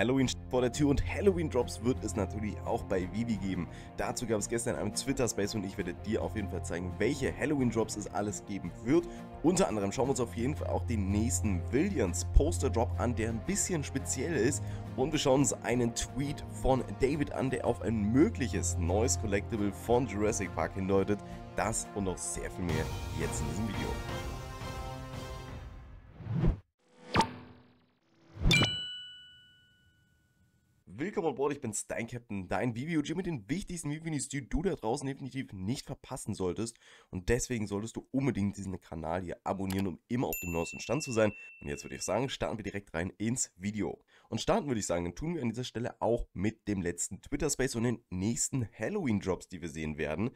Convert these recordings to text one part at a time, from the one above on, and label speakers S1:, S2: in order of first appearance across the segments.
S1: Halloween vor der Tür und Halloween Drops wird es natürlich auch bei Vivi geben. Dazu gab es gestern einen Twitter Space und ich werde dir auf jeden Fall zeigen, welche Halloween Drops es alles geben wird. Unter anderem schauen wir uns auf jeden Fall auch den nächsten Williams Poster Drop an, der ein bisschen speziell ist und wir schauen uns einen Tweet von David an, der auf ein mögliches neues Collectible von Jurassic Park hindeutet. Das und noch sehr viel mehr jetzt in diesem Video. Willkommen an Bord, ich bin Stein Captain, dein Video mit den wichtigsten Videos, die du da draußen definitiv nicht verpassen solltest. Und deswegen solltest du unbedingt diesen Kanal hier abonnieren, um immer auf dem neuesten Stand zu sein. Und jetzt würde ich sagen, starten wir direkt rein ins Video. Und starten würde ich sagen, tun wir an dieser Stelle auch mit dem letzten Twitter Space und den nächsten Halloween Drops, die wir sehen werden.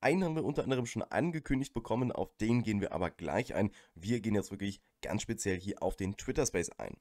S1: Einen haben wir unter anderem schon angekündigt bekommen, auf den gehen wir aber gleich ein. Wir gehen jetzt wirklich ganz speziell hier auf den Twitter Space ein.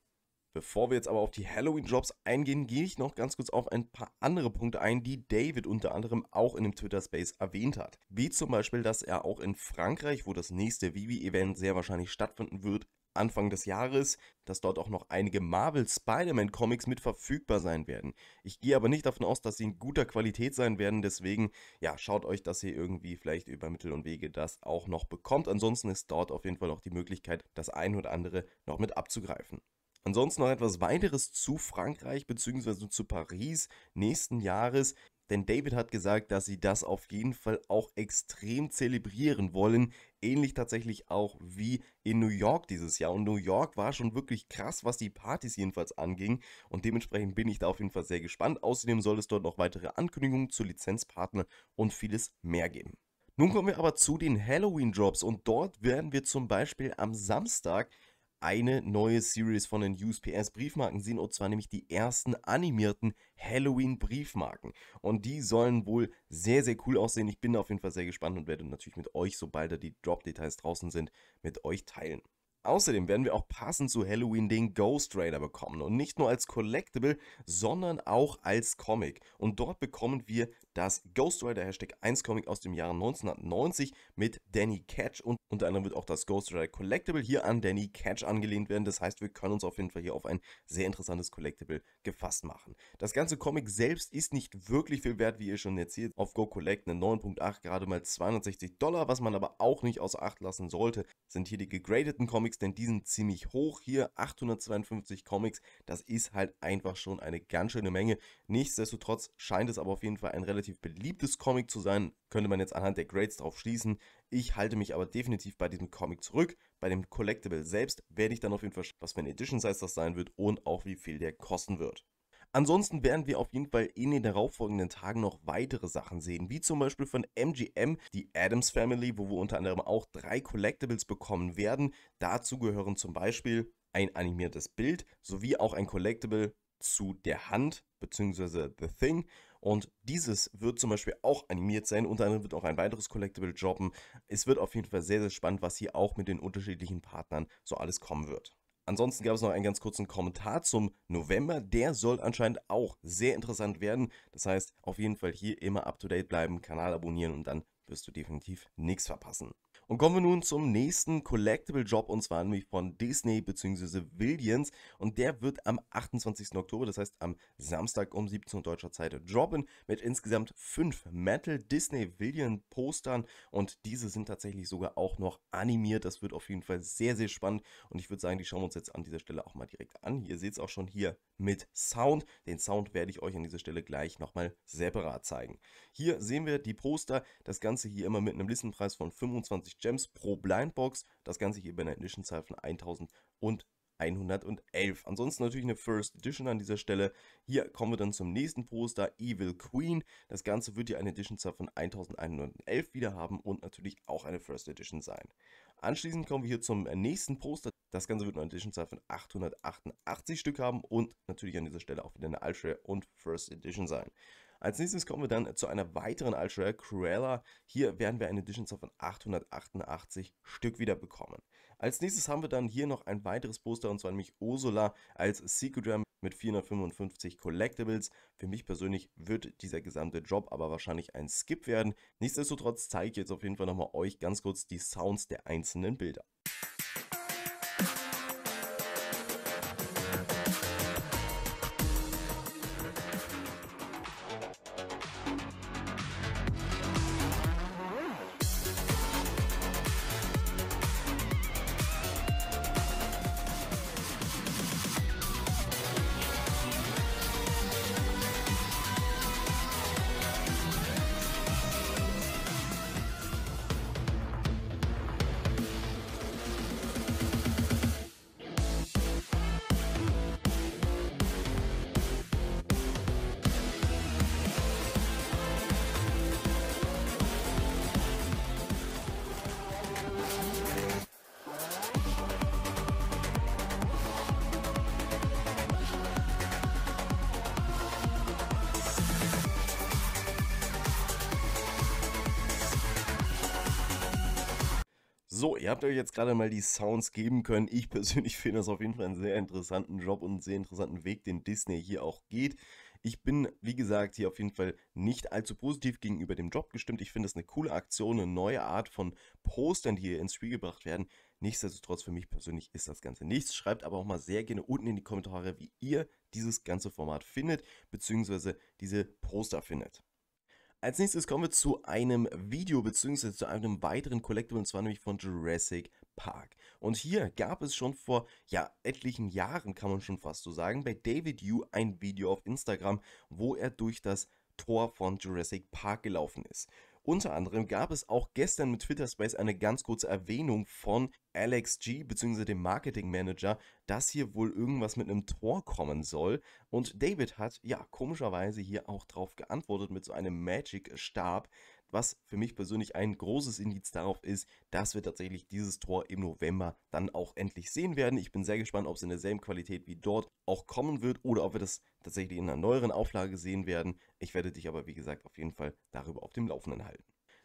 S1: Bevor wir jetzt aber auf die halloween jobs eingehen, gehe ich noch ganz kurz auf ein paar andere Punkte ein, die David unter anderem auch in dem Twitter-Space erwähnt hat. Wie zum Beispiel, dass er auch in Frankreich, wo das nächste Vivi-Event sehr wahrscheinlich stattfinden wird, Anfang des Jahres, dass dort auch noch einige Marvel Spider-Man Comics mit verfügbar sein werden. Ich gehe aber nicht davon aus, dass sie in guter Qualität sein werden, deswegen ja, schaut euch, dass ihr irgendwie vielleicht über Mittel und Wege das auch noch bekommt. Ansonsten ist dort auf jeden Fall noch die Möglichkeit, das ein oder andere noch mit abzugreifen. Ansonsten noch etwas weiteres zu Frankreich bzw. zu Paris nächsten Jahres, denn David hat gesagt, dass sie das auf jeden Fall auch extrem zelebrieren wollen, ähnlich tatsächlich auch wie in New York dieses Jahr. Und New York war schon wirklich krass, was die Partys jedenfalls anging. Und dementsprechend bin ich da auf jeden Fall sehr gespannt. Außerdem soll es dort noch weitere Ankündigungen zu Lizenzpartner und vieles mehr geben. Nun kommen wir aber zu den Halloween-Drops und dort werden wir zum Beispiel am Samstag eine neue Series von den USPS Briefmarken sehen, und zwar nämlich die ersten animierten Halloween Briefmarken. Und die sollen wohl sehr, sehr cool aussehen. Ich bin auf jeden Fall sehr gespannt und werde natürlich mit euch, sobald da die Drop-Details draußen sind, mit euch teilen. Außerdem werden wir auch passend zu Halloween den Ghost Raider bekommen und nicht nur als Collectible, sondern auch als Comic. Und dort bekommen wir das Ghost Rider Hashtag 1 Comic aus dem Jahre 1990 mit Danny Catch und unter anderem wird auch das Ghost Rider Collectible hier an Danny Catch angelehnt werden. Das heißt, wir können uns auf jeden Fall hier auf ein sehr interessantes Collectible gefasst machen. Das ganze Comic selbst ist nicht wirklich viel wert, wie ihr schon jetzt hier auf Go Collect eine 9.8, gerade mal 260 Dollar. Was man aber auch nicht außer Acht lassen sollte, sind hier die gegradeten Comics, denn die sind ziemlich hoch hier, 852 Comics. Das ist halt einfach schon eine ganz schöne Menge. Nichtsdestotrotz scheint es aber auf jeden Fall ein relativ relativ beliebtes Comic zu sein, könnte man jetzt anhand der Grades drauf schließen. Ich halte mich aber definitiv bei diesem Comic zurück. Bei dem Collectible selbst werde ich dann auf jeden Fall, was für eine Edition Size das sein wird und auch wie viel der kosten wird. Ansonsten werden wir auf jeden Fall in den darauffolgenden Tagen noch weitere Sachen sehen, wie zum Beispiel von MGM die Adams Family, wo wir unter anderem auch drei Collectibles bekommen werden. Dazu gehören zum Beispiel ein animiertes Bild sowie auch ein Collectible zu der Hand bzw. The Thing. Und dieses wird zum Beispiel auch animiert sein. Unter anderem wird auch ein weiteres Collectible droppen. Es wird auf jeden Fall sehr, sehr spannend, was hier auch mit den unterschiedlichen Partnern so alles kommen wird. Ansonsten gab es noch einen ganz kurzen Kommentar zum November. Der soll anscheinend auch sehr interessant werden. Das heißt, auf jeden Fall hier immer up to date bleiben, Kanal abonnieren und dann wirst du definitiv nichts verpassen. Und kommen wir nun zum nächsten Collectible Job und zwar nämlich von Disney bzw. Williams und der wird am 28. Oktober, das heißt am Samstag um 17 Uhr deutscher Zeit droppen mit insgesamt fünf Metal Disney Williams Postern und diese sind tatsächlich sogar auch noch animiert. Das wird auf jeden Fall sehr, sehr spannend und ich würde sagen, die schauen wir uns jetzt an dieser Stelle auch mal direkt an. Ihr seht es auch schon hier mit Sound. Den Sound werde ich euch an dieser Stelle gleich nochmal separat zeigen. Hier sehen wir die Poster, das Ganze hier immer mit einem Listenpreis von 25 Gems pro Blindbox. Das Ganze hier bei einer Edition Zahl von 1111. Ansonsten natürlich eine First Edition an dieser Stelle. Hier kommen wir dann zum nächsten Poster, Evil Queen. Das Ganze wird hier eine Edition Zahl von 1111 wieder haben und natürlich auch eine First Edition sein. Anschließend kommen wir hier zum nächsten Poster. Das Ganze wird eine Edition-Zahl von 888 Stück haben und natürlich an dieser Stelle auch wieder eine Ultra und First Edition sein. Als nächstes kommen wir dann zu einer weiteren Ultra Cruella. Hier werden wir eine Edition von 888 Stück wieder bekommen. Als nächstes haben wir dann hier noch ein weiteres Poster und zwar nämlich Ursula als Secret mit 455 Collectibles. Für mich persönlich wird dieser gesamte Job aber wahrscheinlich ein Skip werden. Nichtsdestotrotz zeige ich jetzt auf jeden Fall nochmal euch ganz kurz die Sounds der einzelnen Bilder. So, ihr habt euch jetzt gerade mal die Sounds geben können. Ich persönlich finde das auf jeden Fall einen sehr interessanten Job und einen sehr interessanten Weg, den Disney hier auch geht. Ich bin, wie gesagt, hier auf jeden Fall nicht allzu positiv gegenüber dem Job gestimmt. Ich finde es eine coole Aktion, eine neue Art von Postern, die hier ins Spiel gebracht werden. Nichtsdestotrotz, für mich persönlich ist das Ganze nichts. Schreibt aber auch mal sehr gerne unten in die Kommentare, wie ihr dieses ganze Format findet, beziehungsweise diese Poster findet. Als nächstes kommen wir zu einem Video bzw. zu einem weiteren Collectible und zwar nämlich von Jurassic Park. Und hier gab es schon vor ja, etlichen Jahren, kann man schon fast so sagen, bei David Yu ein Video auf Instagram, wo er durch das Tor von Jurassic Park gelaufen ist. Unter anderem gab es auch gestern mit Twitter Space eine ganz kurze Erwähnung von Alex G bzw. dem Marketing Manager, dass hier wohl irgendwas mit einem Tor kommen soll. Und David hat ja komischerweise hier auch drauf geantwortet mit so einem Magic Stab, was für mich persönlich ein großes Indiz darauf ist, dass wir tatsächlich dieses Tor im November dann auch endlich sehen werden. Ich bin sehr gespannt, ob es in derselben Qualität wie dort auch kommen wird oder ob wir das tatsächlich in einer neueren Auflage sehen werden. Ich werde dich aber, wie gesagt, auf jeden Fall darüber auf dem Laufenden halten.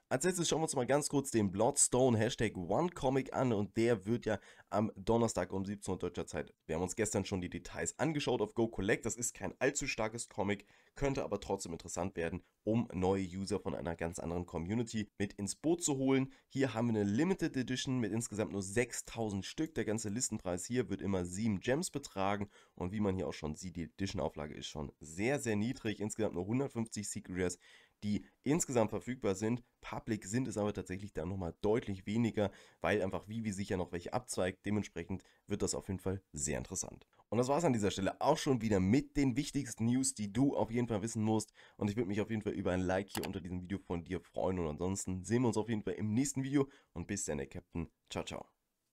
S1: Als letztes schauen wir uns mal ganz kurz den Bloodstone Hashtag Comic an und der wird ja am Donnerstag um 17 Uhr deutscher Zeit. Wir haben uns gestern schon die Details angeschaut auf Go Collect. Das ist kein allzu starkes Comic, könnte aber trotzdem interessant werden, um neue User von einer ganz anderen Community mit ins Boot zu holen. Hier haben wir eine Limited Edition mit insgesamt nur 6000 Stück. Der ganze Listenpreis hier wird immer 7 Gems betragen und wie man hier auch schon sieht, die Edition Auflage ist schon sehr, sehr niedrig. Insgesamt nur 150 Secret Rares die insgesamt verfügbar sind. Public sind es aber tatsächlich dann nochmal deutlich weniger, weil einfach Vivi sich ja noch welche abzweigt. Dementsprechend wird das auf jeden Fall sehr interessant. Und das war es an dieser Stelle auch schon wieder mit den wichtigsten News, die du auf jeden Fall wissen musst. Und ich würde mich auf jeden Fall über ein Like hier unter diesem Video von dir freuen. Und ansonsten sehen wir uns auf jeden Fall im nächsten Video. Und bis dann, der Captain. Ciao, ciao.